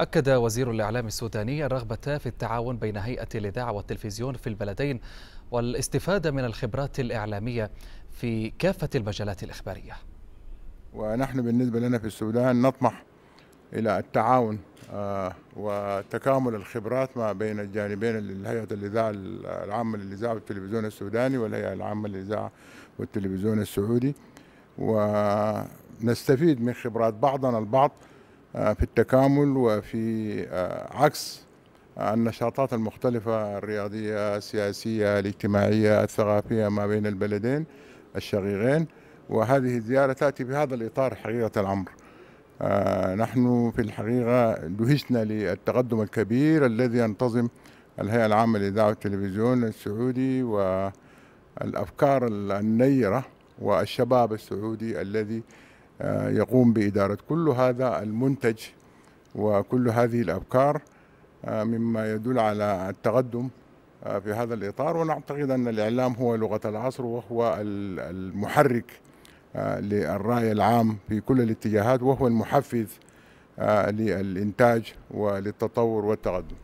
أكد وزير الإعلام السوداني الرغبة في التعاون بين هيئة الإذاعة والتلفزيون في البلدين والاستفادة من الخبرات الإعلامية في كافة المجالات الإخبارية ونحن بالنسبة لنا في السودان نطمح إلى التعاون آه، وتكامل الخبرات ما بين الجانبين الهيئة الإذاعة العامة للإذاعة والتلفزيون السوداني والهيئة العامة للإذاعة والتلفزيون السعودي ونستفيد من خبرات بعضنا البعض في التكامل وفي آه، عكس آه، النشاطات المختلفة الرياضية السياسية الاجتماعية الثقافية ما بين البلدين الشقيقين وهذه الزيارة تأتي بهذا الإطار حقيقة الأمر آه، نحن في الحقيقة دهشنا للتقدم الكبير الذي ينتظم الهيئة العامة للإذاعة والتلفزيون السعودي والأفكار النيرة والشباب السعودي الذي آه، يقوم بإدارة كل هذا المنتج وكل هذه الأفكار آه، مما يدل على التقدم آه، في هذا الإطار ونعتقد أن الإعلام هو لغة العصر وهو المحرك للرأي العام في كل الاتجاهات وهو المحفز للإنتاج وللتطور والتقدم